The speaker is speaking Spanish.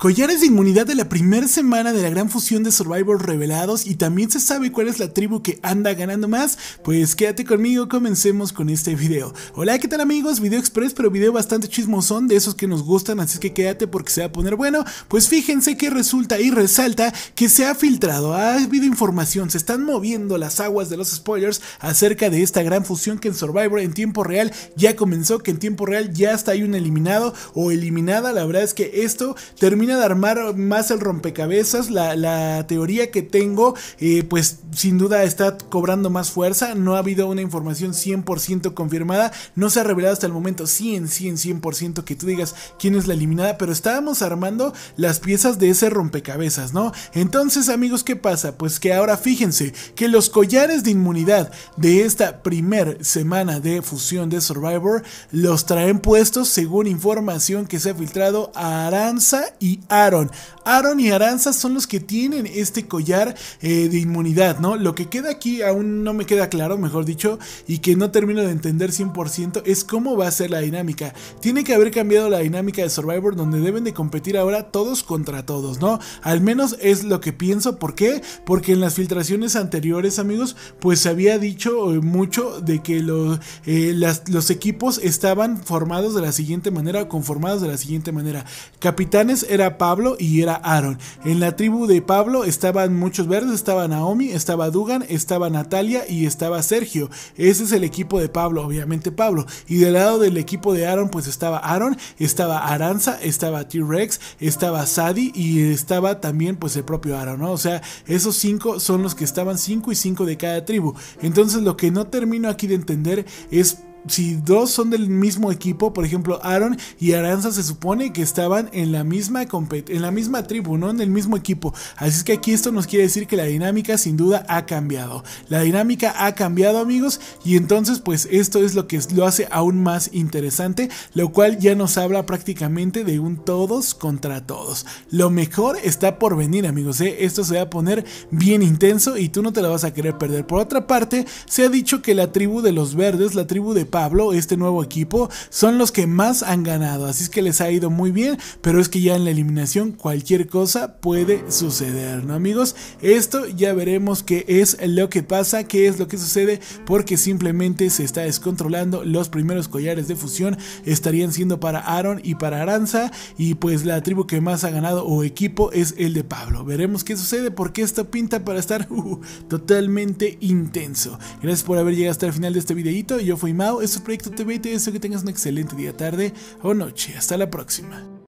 Collares de inmunidad de la primera semana de la gran fusión de Survivor revelados y también se sabe cuál es la tribu que anda ganando más, pues quédate conmigo, comencemos con este video. Hola, ¿qué tal amigos? Video express, pero video bastante chismosón, de esos que nos gustan, así que quédate porque se va a poner bueno. Pues fíjense que resulta y resalta que se ha filtrado, ha habido información, se están moviendo las aguas de los spoilers acerca de esta gran fusión que en Survivor en tiempo real ya comenzó, que en tiempo real ya está hay un eliminado o eliminada, la verdad es que esto termina de armar más el rompecabezas. La, teoría que tengo, eh, pues sin duda está cobrando más fuerza. No ha habido una información 100% confirmada. No se ha revelado hasta el momento 100, 100, 100% que tú digas quién es la eliminada. Pero estábamos armando las piezas de ese rompecabezas, ¿no? Entonces, amigos, ¿qué pasa? Pues que ahora fíjense que los collares de inmunidad de esta primer semana de fusión de Survivor los traen puestos según información que se ha filtrado a Aranza y Aaron. Aaron y Aranza son los que tienen este collar eh, de inmunidad, ¿no? Lo que queda aquí aún no me queda claro, mejor dicho, y que no termino de entender 100% es cómo va a ser la dinámica. Tiene que haber cambiado la dinámica de Survivor donde deben de competir ahora todos contra todos, ¿no? Al menos es lo que pienso. ¿Por qué? Porque en las filtraciones anteriores, amigos, pues se había dicho eh, mucho de que los, eh, los equipos estaban formados de la siguiente manera, conformados de la siguiente manera. Capitanes era Pablo y era Aaron. En la tribu de Pablo estaban muchos verdes, estaba Naomi, estaba Dugan, estaba Natalia y estaba Sergio. Ese es el equipo de Pablo, obviamente Pablo. Y del lado del equipo de Aaron pues estaba Aaron, estaba Aranza, estaba T-Rex, estaba Sadie y estaba también pues el propio Aaron, ¿no? O sea, esos cinco son los que estaban cinco y cinco de cada tribu. Entonces lo que no termino aquí de entender es si dos son del mismo equipo, por ejemplo, Aaron y Aranza se supone que estaban en la misma en la misma tribu, no en el mismo equipo. Así es que aquí esto nos quiere decir que la dinámica sin duda ha cambiado. La dinámica ha cambiado, amigos, y entonces pues esto es lo que lo hace aún más interesante, lo cual ya nos habla prácticamente de un todos contra todos. Lo mejor está por venir, amigos, ¿eh? esto se va a poner bien intenso y tú no te la vas a querer perder. Por otra parte, se ha dicho que la tribu de los verdes, la tribu de Pablo, este nuevo equipo, son los que más han ganado, así es que les ha ido muy bien, pero es que ya en la eliminación cualquier cosa puede suceder, ¿no amigos? Esto ya veremos qué es lo que pasa, qué es lo que sucede, porque simplemente se está descontrolando, los primeros collares de fusión estarían siendo para Aaron y para Aranza, y pues la tribu que más ha ganado o equipo es el de Pablo, veremos qué sucede, porque esto pinta para estar uh, totalmente intenso. Gracias por haber llegado hasta el final de este videito, yo fui Mau es su proyecto TV y te deseo que tengas un excelente día, tarde o noche. Hasta la próxima.